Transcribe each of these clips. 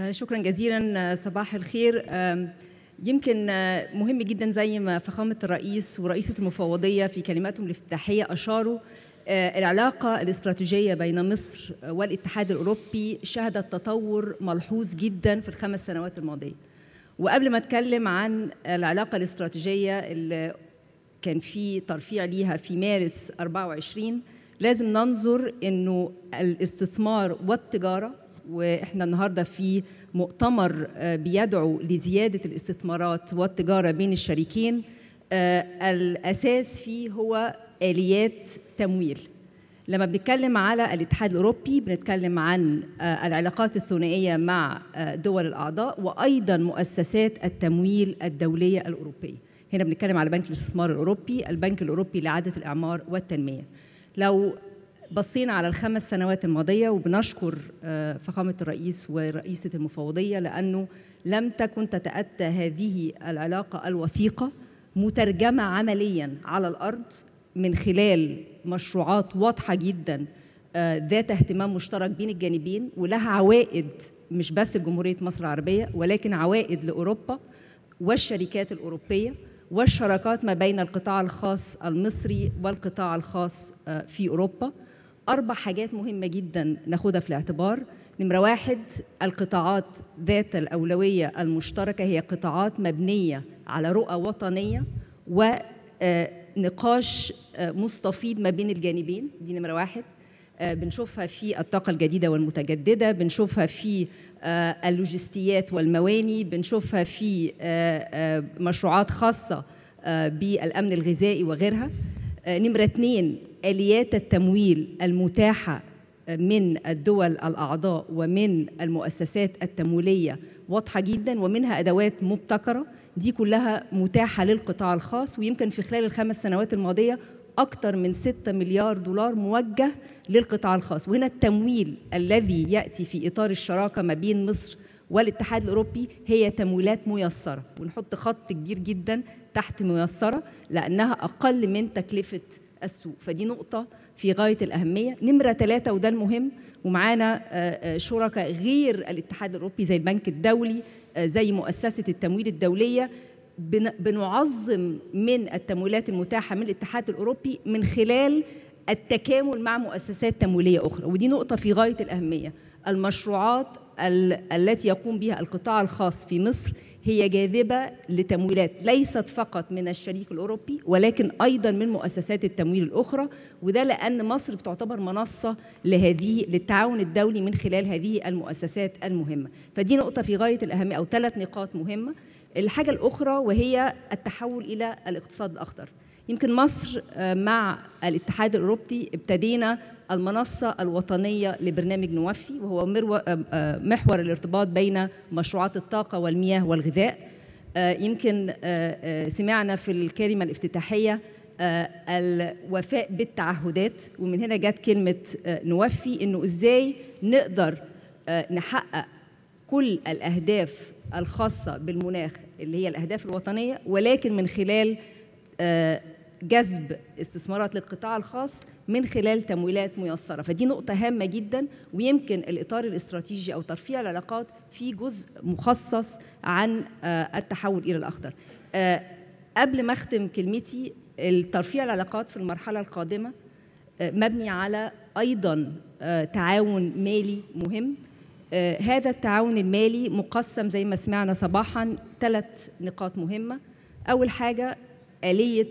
آه، شكرا جزيلا آه، صباح الخير يمكن آه، مهم جدا زي ما فخامه الرئيس ورئيسه المفوضيه في كلماتهم الافتتاحيه اشاروا العلاقه الاستراتيجيه بين مصر والاتحاد الاوروبي شهدت تطور ملحوظ جدا في الخمس سنوات الماضيه وقبل ما اتكلم عن العلاقه الاستراتيجيه اللي كان في ترفيع ليها في مارس 24 لازم ننظر انه الاستثمار والتجاره واحنا النهارده في مؤتمر آه، بيدعو لزياده الاستثمارات والتجاره بين الشريكين آه، الاساس فيه هو اليات تمويل لما بنتكلم على الاتحاد الاوروبي بنتكلم عن آه، العلاقات الثنائيه مع دول الاعضاء وايضا مؤسسات التمويل الدوليه الاوروبيه هنا بنتكلم على بنك الاستثمار الاوروبي البنك الاوروبي لاعاده الاعمار والتنميه لو بصينا على الخمس سنوات الماضية وبنشكر آه، فخامة الرئيس ورئيسة المفوضية لأنه لم تكن تتأتى هذه العلاقة الوثيقة مترجمة عمليا على الأرض من خلال مشروعات واضحة جدا آه، ذات اهتمام مشترك بين الجانبين ولها عوائد مش بس لجمهورية مصر العربية ولكن عوائد لأوروبا والشركات الأوروبية والشراكات ما بين القطاع الخاص المصري والقطاع الخاص آه، في أوروبا أربع حاجات مهمة جدا ناخدها في الاعتبار نمرة واحد القطاعات ذات الأولوية المشتركة هي قطاعات مبنية على رؤى وطنية ونقاش آه، آه، مستفيض ما بين الجانبين دي نمرة واحد آه، بنشوفها في الطاقة الجديدة والمتجددة بنشوفها في اللوجستيات والمواني بنشوفها في مشروعات خاصة بالأمن الغذائي وغيرها نمرة اثنين اليات التمويل المتاحه من الدول الاعضاء ومن المؤسسات التمويليه واضحه جدا ومنها ادوات مبتكره دي كلها متاحه للقطاع الخاص ويمكن في خلال الخمس سنوات الماضيه أكثر من 6 مليار دولار موجه للقطاع الخاص وهنا التمويل الذي يأتي في إطار الشراكة ما بين مصر والاتحاد الأوروبي هي تمويلات ميسرة ونحط خط كبير جدا تحت ميسرة لأنها أقل من تكلفة السوق فدي نقطة في غاية الأهمية نمرة ثلاثة وده المهم ومعانا آه، آه، شركاء غير الاتحاد الأوروبي زي البنك الدولي آه، زي مؤسسة التمويل الدولية بنعظم من التمويلات المتاحة من الاتحاد الأوروبي من خلال التكامل مع مؤسسات تمويلية أخرى ودي نقطة في غاية الأهمية المشروعات التي يقوم بها القطاع الخاص في مصر هي جاذبة لتمويلات ليست فقط من الشريك الأوروبي ولكن أيضا من مؤسسات التمويل الأخرى وده لأن مصر بتعتبر منصة لهذه للتعاون الدولي من خلال هذه المؤسسات المهمة فدي نقطة في غاية الأهمية أو ثلاث نقاط مهمة الحاجة الأخرى وهي التحول إلى الاقتصاد الأخضر يمكن مصر آه، مع الاتحاد الاوروبي ابتدينا المنصة الوطنية لبرنامج نوفي وهو آه، آه، محور الارتباط بين مشروعات الطاقة والمياه والغذاء يمكن سمعنا في الكلمة الافتتاحية الوفاء بالتعهدات ومن هنا جت كلمة نوفي إنه إزاي نقدر نحقق كل الأهداف الخاصة بالمناخ اللي هي الأهداف الوطنية ولكن من خلال جذب استثمارات للقطاع الخاص من خلال تمويلات ميسره فدي نقطه هامه جدا ويمكن الاطار الاستراتيجي او ترفيع العلاقات في جزء مخصص عن آه، التحول الى الاخضر آه، قبل ما اختم كلمتي الترفيع العلاقات في المرحله القادمه آه، مبني على ايضا تعاون مالي مهم هذا التعاون المالي مقسم زي ما سمعنا صباحا ثلاث نقاط مهمه اول حاجه اليه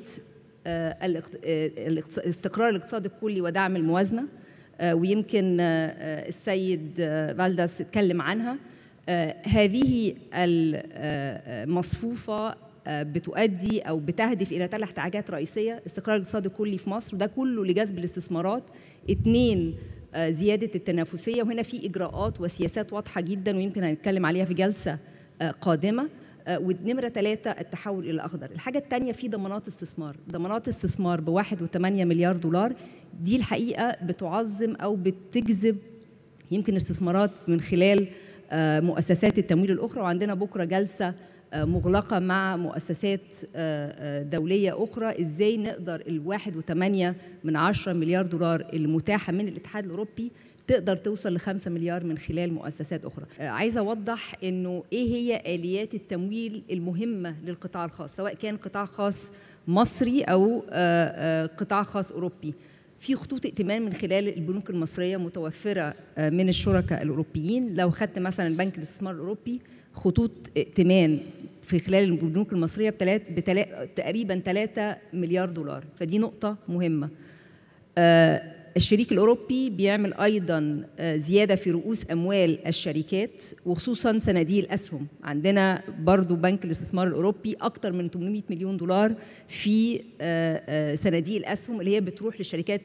آه، الاستقرار آه، الاقتصادي الكلي ودعم الموازنه آه، ويمكن السيد فالداس اتكلم عنها هذه المصفوفه بتؤدي او بتهدف الى ثلاث حاجات رئيسيه استقرار الاقتصاد الكلي في مصر ده كله لجذب الاستثمارات اثنين زياده التنافسيه وهنا في اجراءات وسياسات واضحه جدا ويمكن هنتكلم عليها في جلسه قادمه آه، ونمره ثلاثه التحول الى اخضر الحاجه الثانيه في ضمانات استثمار ضمانات استثمار ب 1.8 مليار دولار دي الحقيقه بتعظم او بتجذب يمكن استثمارات من خلال آه، مؤسسات التمويل الاخرى وعندنا بكره جلسه آه، مغلقة مع مؤسسات دولية أخرى إزاي نقدر الواحد وثمانية من عشرة مليار دولار المتاحة من الاتحاد الأوروبي تقدر توصل ل 5 مليار من خلال مؤسسات اخرى آه، عايزه اوضح انه ايه هي اليات التمويل المهمه للقطاع الخاص سواء كان قطاع خاص مصري او آه، آه، قطاع خاص اوروبي في خطوط ائتمان من خلال البنوك المصريه متوفره من الشركاء الاوروبيين لو خدت مثلا بنك الاستثمار الاوروبي خطوط ائتمان في خلال البنوك المصريه بتلات بتلات تقريبا 3 مليار دولار فدي نقطه مهمه الشريك الأوروبي بيعمل أيضا آه، زيادة في رؤوس أموال الشركات وخصوصا صناديق الأسهم عندنا برضو بنك الاستثمار الأوروبي اكثر من 800 مليون دولار في آه، آه، صناديق الأسهم اللي هي بتروح لشركات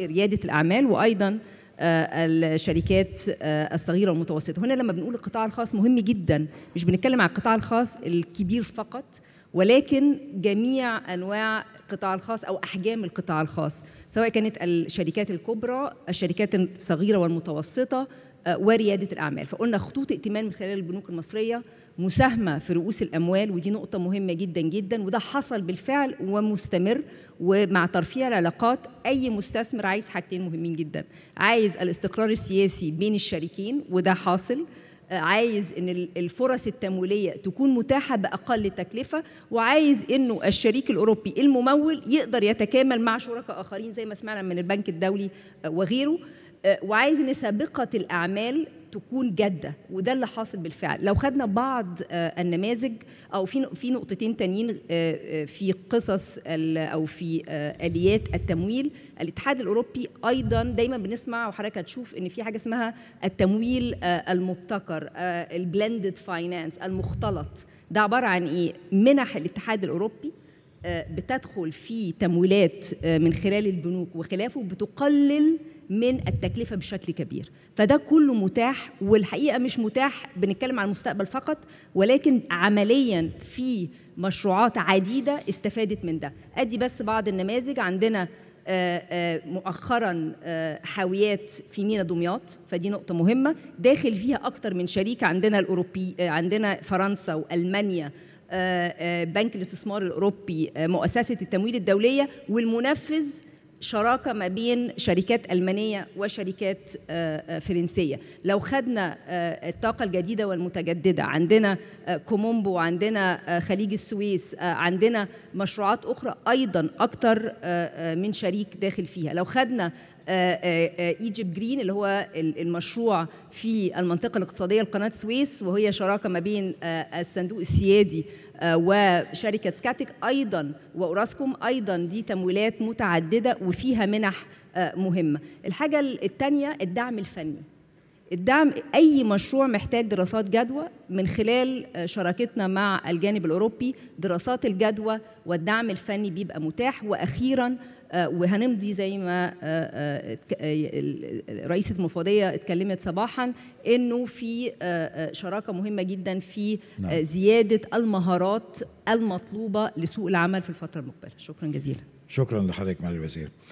ريادة الأعمال وأيضا الشركات الصغيره والمتوسطه هنا لما بنقول القطاع الخاص مهم جدا مش بنتكلم على القطاع الخاص الكبير فقط ولكن جميع انواع القطاع الخاص او احجام القطاع الخاص سواء كانت الشركات الكبرى الشركات الصغيره والمتوسطه آه، ورياده الاعمال فقلنا خطوط ائتمان من خلال البنوك المصريه مساهمه في رؤوس الاموال ودي نقطه مهمه جدا جدا وده حصل بالفعل ومستمر ومع ترفيع العلاقات اي مستثمر عايز حاجتين مهمين جدا عايز الاستقرار السياسي بين الشريكين وده حاصل عايز ان الفرص التمويليه تكون متاحه باقل تكلفه وعايز انه الشريك الاوروبي الممول يقدر يتكامل مع شركاء اخرين زي ما سمعنا من البنك الدولي آه، وغيره آه، وعايز ان سابقه الاعمال تكون جاده وده اللي حاصل بالفعل لو خدنا بعض آه، النماذج او في في نقطتين تانيين آه، آه، في قصص او في اليات التمويل الاتحاد الاوروبي ايضا دايما بنسمع وحضرتك هتشوف ان في حاجه اسمها التمويل المبتكر البلندد فاينانس المختلط ده عباره عن ايه منح الاتحاد الاوروبي آه، بتدخل في تمويلات آه، من خلال البنوك وخلافه بتقلل من التكلفة بشكل كبير فده كله متاح والحقيقة مش متاح بنتكلم عن المستقبل فقط ولكن عمليا في مشروعات عديدة استفادت من ده أدي بس بعض النماذج عندنا آه، مؤخرا حاويات في مينا دمياط فدي نقطه مهمه داخل فيها اكتر من شريك عندنا الاوروبي عندنا فرنسا والمانيا آه، آه، بنك الاستثمار الاوروبي آه، مؤسسه التمويل الدوليه والمنفذ شراكه ما بين شركات المانيه وشركات آه، آه، فرنسيه لو خدنا آه، الطاقه الجديده والمتجدده عندنا كومومبو عندنا خليج السويس عندنا مشروعات اخرى ايضا اكتر من شريك داخل فيها لو خدنا ايجيب جرين اللي هو المشروع في المنطقه الاقتصاديه لقناه السويس وهي شراكه ما بين الصندوق السيادي وشركه سكاتيك ايضا واوراسكوم ايضا دي تمويلات متعدده وفيها منح آه، مهمه الحاجه الثانيه الدعم الفني الدعم اي مشروع محتاج دراسات جدوى من خلال آه، شراكتنا مع الجانب الاوروبي دراسات الجدوى والدعم الفني بيبقى متاح واخيرا آه، وهنمضي زي ما آه، رئيسة المفوضية اتكلمت صباحا انه في شراكة مهمة جدا في نعم. زيادة المهارات المطلوبة لسوق العمل في الفترة المقبلة شكرا جزيلا شكرا لحضرتك معالي الوزير